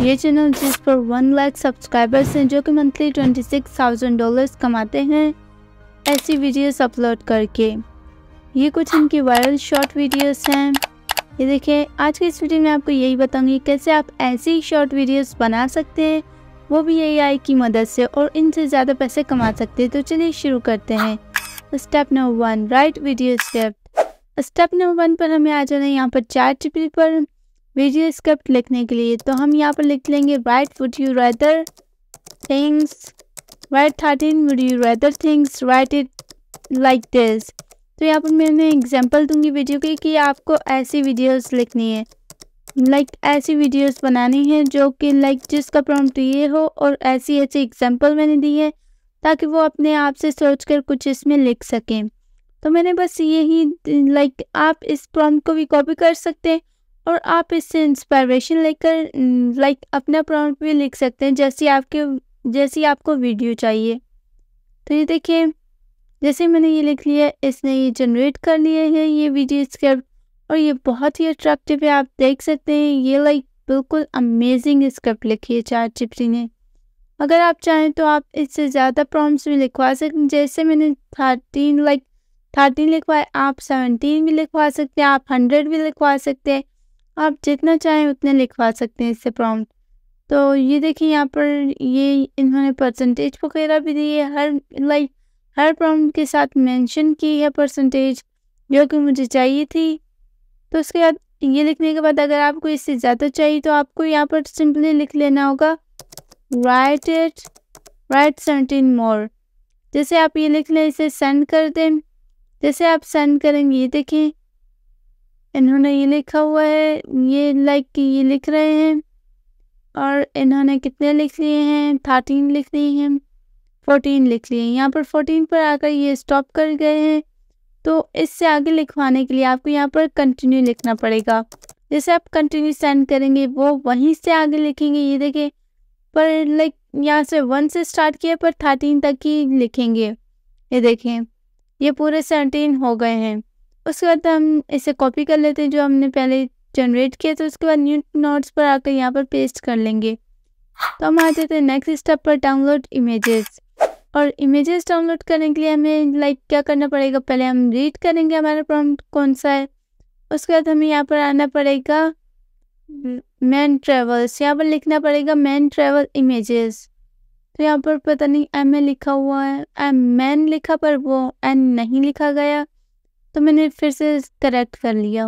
ये चैनल जिस पर वन लाख सब्सक्राइबर्स हैं जो कि monthly twenty six thousand dollars कमाते हैं ऐसी वीडियोस अपलोड करके ये कुछ इनकी वायरल शॉर्ट वीडियोस हैं ये देखिए आज की इस वीडियो में आपको यही बताऊंगी कैसे आप ऐसी शॉर्ट वीडियोस बना सकते हैं वो भी एआई की मदद से और इनसे ज़्यादा पैसे कमा सकते हैं तो चलिए शुरू करते हैं step number one write video step step number one पर हमें आ जाना है यहाँ पर चार पर वीडियो स्क्रिप्ट लिखने के लिए तो हम यहाँ पर लिख लेंगे write would you rather things write thirteen would you rather things write it like this तो यहाँ पर मैं एग्जाम्पल दूंगी वीडियो की कि आपको ऐसी वीडियोस लिखनी है लाइक like, ऐसी वीडियोस बनानी है जो कि लाइक like, जिसका प्रॉम्प्ट ये हो और ऐसी ऐसी एग्जाम्पल मैंने दी है ताकि वो अपने आप से सोच कर कुछ इसमें लिख सकें तो मैंने बस यही लाइक like, आप इस प्रॉम्प्ट को भी कॉपी कर सकते हैं और आप इससे इंस्पायरेशन लेकर लाइक हम्म, अपना प्रॉम्प्ट भी लिख सकते हैं जैसे आपके जैसी आपको वीडियो चाहिए तो ये देखिए जैसे मैंने ये लिख लिया इसने ये जनरेट कर लिया है ये वीडियो स्क्रिप्ट और ये बहुत ही अट्रैक्टिव है आप देख सकते हैं ये लाइक बिल्कुल अमेजिंग स्क्रिप्ट लिखी है चार चिपटी ने अगर आप चाहें तो आप इससे ज़्यादा प्रॉम्प्ट्स भी लिखवा सकते हैं जैसे मैंने थर्टीन लाइक थर्टीन लिखवाए आप सेवनटीन भी लिखवा सकते हैं आप हंड्रेड भी लिखवा सकते हैं आप जितना चाहें उतने लिखवा सकते हैं इससे प्रॉम्प्ट तो ये देखिए यहाँ पर ये इन्होंने परसेंटेज वगैरह भी दी है हर लाइक हर प्रॉम्प्ट के साथ मेंशन की है परसेंटेज जो कि मुझे चाहिए थी तो उसके बाद ये लिखने के बाद अगर आपको इससे ज़्यादा चाहिए तो आपको यहाँ पर सिंपली लिख लेना होगा write it write seventeen more जैसे आप ये लिख लें इसे सेंड कर दें जैसे आप सेंड करेंगे ये देखें इन्होंने ये लिखा हुआ है ये लाइक कि ये लिख रहे हैं और इन्होंने कितने लिख लिए हैं थर्टीन लिख लिए हैं फोर्टीन लिख लिए हैं यहाँ पर फोर्टीन पर आकर ये स्टॉप कर गए हैं तो इससे आगे लिखवाने के लिए आपको यहाँ पर कंटिन्यू लिखना पड़ेगा जैसे आप कंटिन्यू सेंड करेंगे वो वहीं से आगे लिखेंगे ये देखें पर लाइक यहाँ से वन से स्टार्ट किया पर थर्टीन तक ही लिखेंगे ये देखें ये पूरे सेवनटीन हो गए हैं उसके बाद हम इसे कॉपी कर लेते हैं जो हमने पहले जनरेट किया था उसके बाद न्यू नोट्स पर आकर यहाँ पर पेस्ट कर लेंगे तो हम आ जाते हैं नेक्स्ट स्टेप पर डाउनलोड इमेजेस और इमेजेस डाउनलोड करने के लिए हमें लाइक क्या करना पड़ेगा पहले हम रीड करेंगे हमारा प्रॉम्प्ट कौन सा है उसके बाद हमें यहाँ पर आना पड़ेगा मैन ट्रेवल्स यहाँ पर लिखना पड़ेगा मैन ट्रेवल इमेजेस तो यहाँ पर पता नहीं एम ए लिखा हुआ है एम मैन लिखा पर वो एन नहीं लिखा गया तो मैंने फिर से करेक्ट कर लिया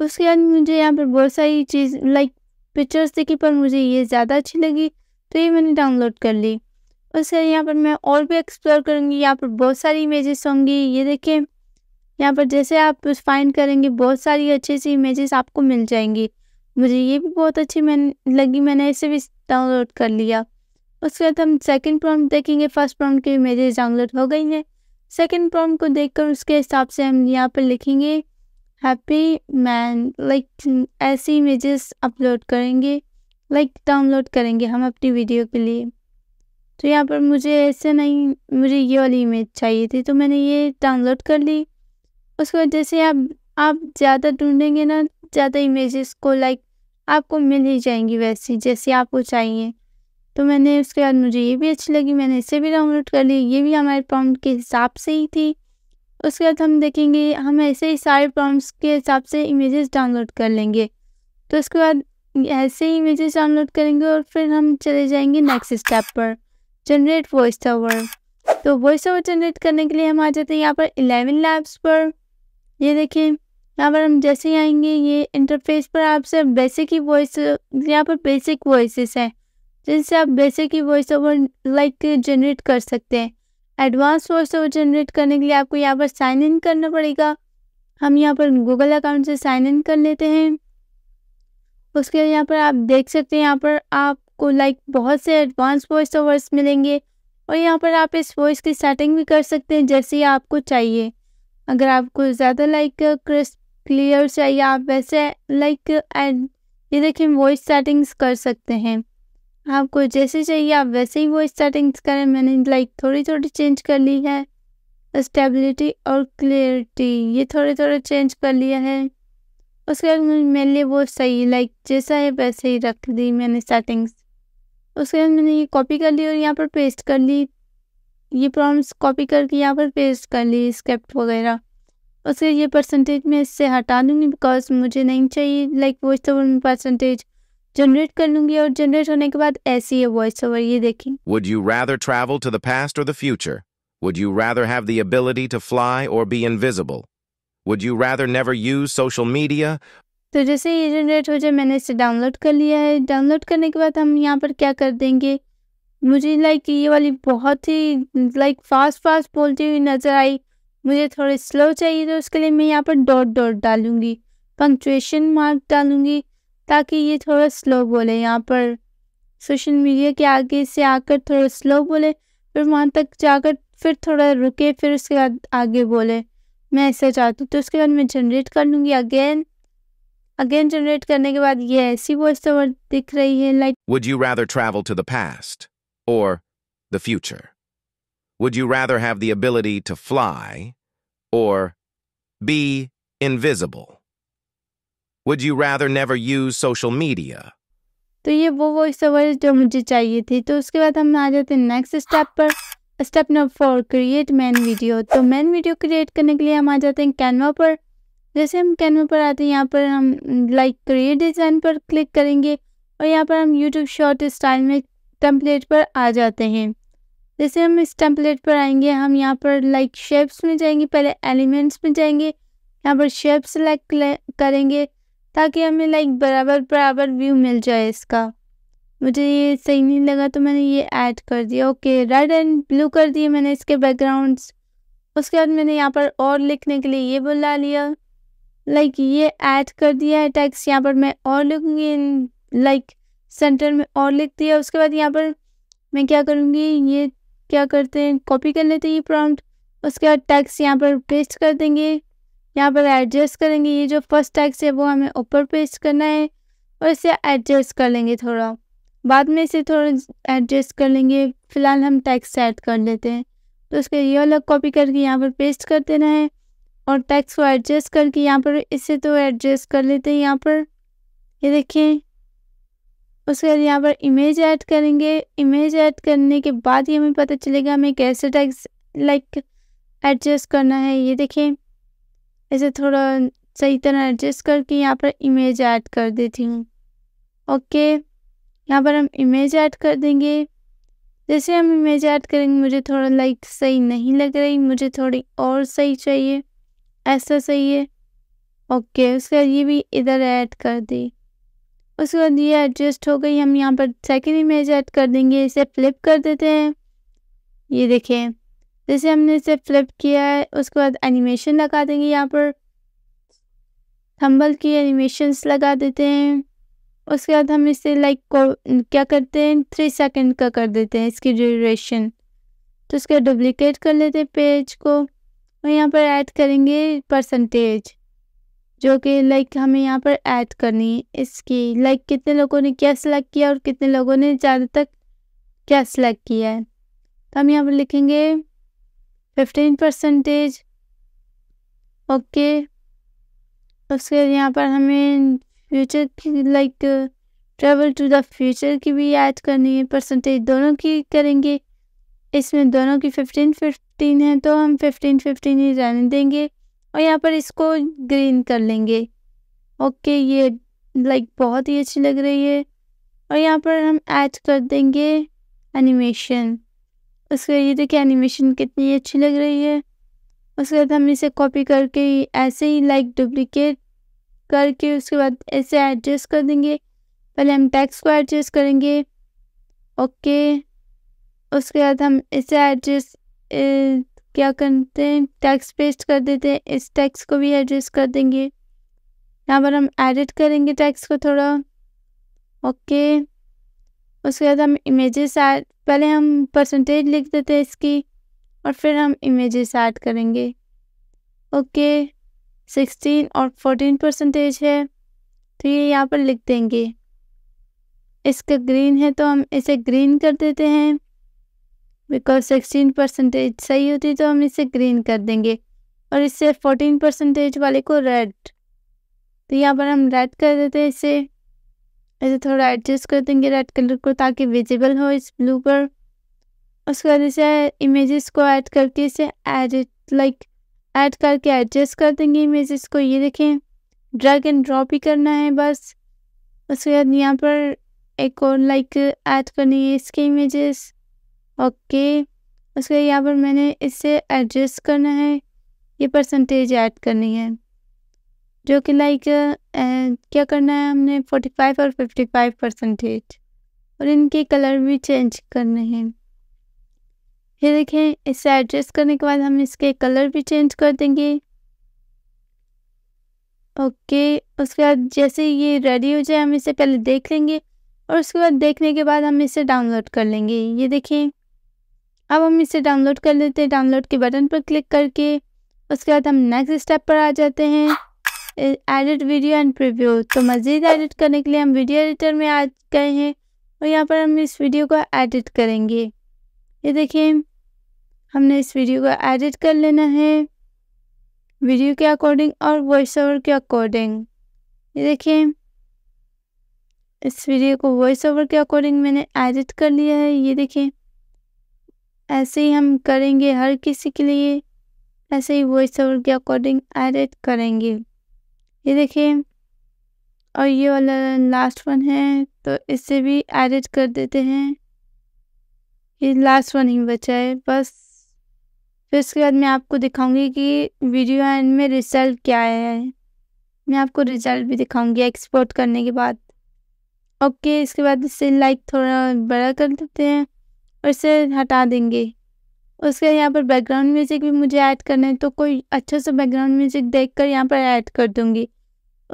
उसके बाद मुझे यहाँ पर बहुत सारी चीज़ लाइक पिक्चर्स देखी पर मुझे ये ज़्यादा अच्छी लगी तो ये मैंने डाउनलोड कर ली उसके बाद यहाँ पर मैं और भी एक्सप्लोर करूँगी यहाँ पर बहुत सारी इमेजेस होंगी ये देखें यहाँ पर जैसे आप फाइंड करेंगे बहुत सारी अच्छी सी इमेजेस आपको मिल जाएंगी मुझे ये भी बहुत अच्छी मैंने लगी मैंने इसे भी डाउनलोड कर लिया उसके बाद हम सेकेंड प्रॉम्प्ट देखेंगे फर्स्ट प्रॉम्प्ट की इमेजेस डाउनलोड हो गई हैं सेकेंड प्रॉम को देखकर उसके हिसाब से हम यहाँ पर लिखेंगे हैप्पी मैन लाइक ऐसी इमेजेस अपलोड करेंगे लाइक like, डाउनलोड करेंगे हम अपनी वीडियो के लिए तो यहाँ पर मुझे ऐसे नहीं मुझे ये वाली इमेज चाहिए थी तो मैंने ये डाउनलोड कर ली उसके बाद जैसे आप आप ज़्यादा ढूंढेंगे ना ज़्यादा इमेजेस को लाइक like, आपको मिल ही जाएंगी वैसी जैसी आपको चाहिए तो मैंने उसके बाद मुझे ये भी अच्छी लगी मैंने इसे भी डाउनलोड कर ली ये भी हमारे प्रॉम्प्ट के हिसाब से ही थी उसके बाद हम देखेंगे हम ऐसे ही सारे प्रॉम्प्ट्स के हिसाब से इमेजेस डाउनलोड कर लेंगे तो उसके बाद ऐसे ही इमेजेस डाउनलोड करेंगे और फिर हम चले जाएंगे नेक्स्ट स्टेप पर जनरेट वॉइस ओवर तो वॉइस ओवर जनरेट करने के लिए हम आ जाते हैं यहाँ पर इलेवन लैब्स पर ये देखें यहाँ पर हम जैसे ही आएंगे ये इंटरफेस पर आपसे बेसिक ही वॉइस यहाँ पर बेसिक वॉइसेस है जिनसे आप बेसिक ही वॉइस ओवर लाइक जनरेट कर सकते हैं एडवांस वॉइस ओवर जनरेट करने के लिए आपको यहाँ पर साइन इन करना पड़ेगा हम यहाँ पर गूगल अकाउंट से साइन इन कर लेते हैं उसके बाद यहाँ पर आप देख सकते हैं यहाँ पर आपको लाइक बहुत से एडवांस वॉइस ओवर्स मिलेंगे और यहाँ पर आप इस वॉइस की सेटिंग भी कर सकते हैं जैसे ही आपको चाहिए अगर आपको ज़्यादा लाइक क्रिस्प क्लियर चाहिए आप वैसे लाइक एंड ये देखिए वॉइस सेटिंग्स कर सकते हैं आपको जैसे चाहिए आप वैसे ही वो सेटिंग्स करें मैंने लाइक थोड़ी थोड़ी चेंज कर ली है स्टेबिलिटी और क्लियरिटी ये थोड़े थोड़े चेंज कर लिया है उसके बाद मेरे लिए वो सही लाइक जैसा है वैसे ही रख दी मैंने सेटिंग्स उसके बाद मैंने ये कॉपी कर ली और यहाँ पर पेस्ट कर ली ये प्रॉम्स कॉपी करके यहाँ पर पेस्ट कर ली स्क्रिप्ट वगैरह उसके ये परसेंटेज मैं इससे हटा दूँगी बिकॉज मुझे नहीं चाहिए लाइक वो इस में परसेंटेज जनरेट कर लूंगी और जनरेट होने के बाद ऐसी है वॉइस ओवर ये देखिए would you rather travel to the past or the future would you rather have the ability to fly or be invisible would you rather never use social media तो जैसे ये जनरेट हो जाए मैंने इसे download कर लिया है डाउनलोड करने के बाद हम यहाँ पर क्या कर देंगे मुझे लाइक ये वाली बहुत ही लाइक फास्ट फास्ट बोलती हुई नज़र आई मुझे थोड़ी स्लो चाहिए तो उसके लिए मैं यहाँ पर डॉट डॉट डालूंगी पंक्चुएशन मार्क डालूंगी ताकि ये थोड़ा स्लो बोले यहाँ पर सोशल मीडिया के आगे से आकर थोड़ा स्लो बोले फिर वहाँ तक जाकर फिर थोड़ा रुके फिर उसके बाद आगे बोले मैं ऐसा चाहती हूँ तो उसके बाद मैं जनरेट कर लूँगी अगेन अगेन जनरेट करने के बाद ये ऐसी वॉइस ओवर दिख रही है like would you rather travel to the past or the future would you rather have the ability to fly or be invisible Would you rather never use social media? तो ये वो voice over जो मुझे चाहिए थी तो उसके बाद हम आ जाते हैं नेक्स्ट स्टेप पर step number four create man video तो मैन वीडियो क्रिएट करने के लिए हम आ जाते हैं कैनवा पर जैसे हम कैनवा पर आते हैं यहाँ पर हम लाइक क्रिएट डिज़ाइन पर क्लिक करेंगे और यहाँ पर हम यूट्यूब शॉर्ट स्टाइल में टेम्पलेट पर आ जाते हैं जैसे हम इस टेम्पलेट पर आएंगे हम यहाँ पर लाइक शेप्स में जाएंगे पहले एलिमेंट्स में जाएंगे यहाँ पर शेप सेलेक्ट करेंगे ताकि हमें लाइक बराबर बराबर व्यू मिल जाए इसका मुझे ये सही नहीं लगा तो मैंने ये ऐड कर दिया ओके रेड एंड ब्लू कर दिए मैंने इसके बैकग्राउंड्स उसके बाद मैंने यहाँ पर और लिखने के लिए ये बुला लिया लाइक ये ऐड कर दिया है टैक्स यहाँ पर मैं और लिखूँगी लाइक सेंटर में और लिख दिया उसके बाद यहाँ पर मैं क्या करूँगी ये क्या करते हैं कॉपी कर लेते हैं ये प्रॉम्प्ट उसके बाद टैक्स यहाँ पर पेस्ट कर देंगे यहाँ पर एडजस्ट करेंगे ये जो फर्स्ट टैक्स है वो हमें ऊपर पेस्ट करना है और इसे एडजस्ट कर लेंगे थोड़ा बाद में इसे थोड़ा एडजस्ट कर लेंगे फ़िलहाल हम टैक्स ऐड कर लेते हैं तो उसके ये अलग कॉपी करके यहाँ पर पेस्ट कर देना है और टैक्स को एडजस्ट करके यहाँ पर इसे तो एडजस्ट कर लेते हैं यहाँ पर ये देखिए उसके बाद यहाँ पर इमेज ऐड करेंगे इमेज ऐड करने के बाद ही हमें पता चलेगा हमें कैसे टैक्स लाइक एडजस्ट करना है ये देखें ऐसे थोड़ा सही तरह एडजस्ट करके यहाँ पर इमेज ऐड कर देती हूँ ओके यहाँ पर हम इमेज ऐड कर देंगे जैसे हम इमेज ऐड करेंगे मुझे थोड़ा लाइट सही नहीं लग रही मुझे थोड़ी और सही चाहिए ऐसा सही है ओके उसके बाद ये भी इधर ऐड कर दी उसके बाद ये एडजस्ट हो गई हम यहाँ पर सेकेंड इमेज ऐड कर देंगे इसे फ्लिप कर देते हैं ये देखें जैसे हमने इसे फ्लिप किया है उसके बाद एनिमेशन लगा देंगे यहाँ पर थंबल की एनिमेशंस लगा देते हैं उसके बाद हम इसे लाइक क्या करते हैं थ्री सेकंड का कर देते हैं इसकी ड्यूरेशन तो उसका डुप्लिकेट कर लेते हैं पेज को और यहाँ पर ऐड करेंगे परसेंटेज जो कि लाइक हमें यहाँ पर ऐड करनी है इसकी लाइक कितने लोगों ने क्या सिलेक्ट किया और कितने लोगों ने ज़्यादा तक क्या सिलेक्ट किया है तो हम यहाँ पर लिखेंगे फिफ्टीन परसेंटेज ओके उसके बाद यहाँ पर हमें फ्यूचर की like travel to the future की भी ऐड करनी है परसेंटेज दोनों की करेंगे इसमें दोनों की फिफ्टीन फिफ्टीन है तो हम फिफ्टीन फिफ्टीन ही रहने देंगे और यहाँ पर इसको ग्रीन कर लेंगे ओके ये लाइक बहुत ही अच्छी लग रही है और यहाँ पर हम ऐड कर देंगे एनिमेशन उसके ये देखिए एनिमेशन कितनी अच्छी लग रही है उसके बाद हम इसे कॉपी करके ऐसे ही लाइक डुप्लिकेट करके उसके बाद ऐसे एडजस्ट कर देंगे पहले हम टेक्स्ट को एडजस्ट करेंगे ओके उसके बाद हम इसे एडजस्ट क्या करते हैं टैक्स पेस्ट कर देते हैं इस टैक्स को भी एडजस्ट कर देंगे यहाँ पर हम एडिट करेंगे टैक्स को थोड़ा ओके उसके बाद हम इमेजेस ऐड पहले हम परसेंटेज लिख देते हैं इसकी और फिर हम इमेजेस ऐड करेंगे ओके सिक्सटीन और फोर्टीन परसेंटेज है तो ये यहाँ पर लिख देंगे इसका ग्रीन है तो हम इसे ग्रीन कर देते हैं बिकॉज सिक्सटीन परसेंटेज सही होती तो हम इसे ग्रीन कर देंगे और इससे फोर्टीन परसेंटेज वाले को रेड तो यहाँ पर हम रेड कर देते हैं इसे ऐसे थोड़ा एडजस्ट कर देंगे रेड कलर को ताकि विजिबल हो इस ब्लू पर उसके बाद इसे इमेजेस को ऐड करके इसे एडिट लाइक ऐड करके एडजस्ट कर देंगे इमेजेस को ये देखें ड्रैग एंड ड्रॉप ही करना है बस उसके बाद यहाँ पर एक और लाइक ऐड करनी है इसके इमेजेस ओके उसके बाद यहाँ पर मैंने इसे एडजस्ट करना है ये परसेंटेज ऐड करनी है जो कि लाइक क्या करना है हमने फोर्टी फाइव और फिफ्टी फाइव परसेंटेज और इनके कलर भी चेंज करने हैं ये देखें इसे एडजस्ट करने के बाद हम इसके कलर भी चेंज कर देंगे ओके उसके बाद जैसे ये रेडी हो जाए हम इसे पहले देख लेंगे और उसके बाद देखने के बाद हम इसे डाउनलोड कर लेंगे ये देखें अब हम इसे डाउनलोड कर लेते हैं डाउनलोड के बटन पर क्लिक करके उसके बाद हम नेक्स्ट स्टेप पर आ जाते हैं एडिट वीडियो एंड प्रीव्यू तो मज़ीद एडिट करने के लिए हम वीडियो एडिटर में आ गए हैं और यहाँ पर हम इस वीडियो को एडिट करेंगे ये देखिए हमने इस वीडियो को एडिट कर लेना है वीडियो के अकॉर्डिंग और वॉइस ओवर के अकॉर्डिंग ये देखिए इस वीडियो को वॉइस ओवर के अकॉर्डिंग मैंने एडिट कर लिया है ये देखिए ऐसे ही हम करेंगे हर किसी के लिए ऐसे ही वॉइस ओवर के अकॉर्डिंग एडिट करेंगे ये देखिए और ये वाला लास्ट वन है तो इसे भी एडिट कर देते हैं ये लास्ट वन ही बचा है बस फिर उसके बाद मैं आपको दिखाऊंगी कि वीडियो एंड में रिजल्ट क्या है मैं आपको रिजल्ट भी दिखाऊंगी एक्सपोर्ट करने के बाद ओके इसके बाद इसे लाइक थोड़ा बड़ा कर देते हैं और इसे हटा देंगे उसके यहाँ पर बैकग्राउंड म्यूज़िक भी मुझे ऐड करना है तो कोई अच्छा सा बैकग्राउंड म्यूज़िक देख कर यहाँ पर ऐड कर दूँगी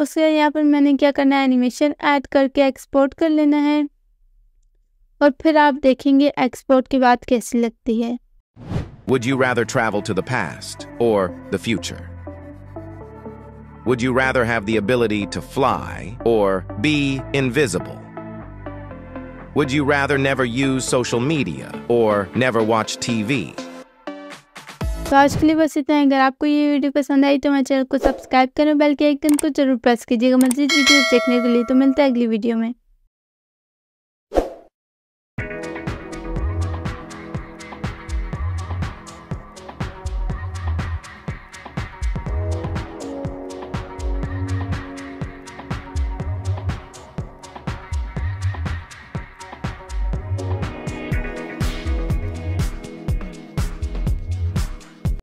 उसके यहाँ पर मैंने क्या करना है एनिमेशन ऐड करके एक्सपोर्ट कर लेना है और फिर आप देखेंगे एक्सपोर्ट की बात कैसी लगती है Would you rather travel to the past or the future? Would you rather have the ability to fly or be invisible? Would you rather never use social media or never watch TV? तो आज के लिए बस इतना ही अगर आपको ये video पसंद आई तो हमारे चैनल को सब्सक्राइब करें बेल के आइकन को जरूर प्रेस कीजिएगा मजीद वीडियोस देखने के लिए तो मिलते है अगली वीडियो में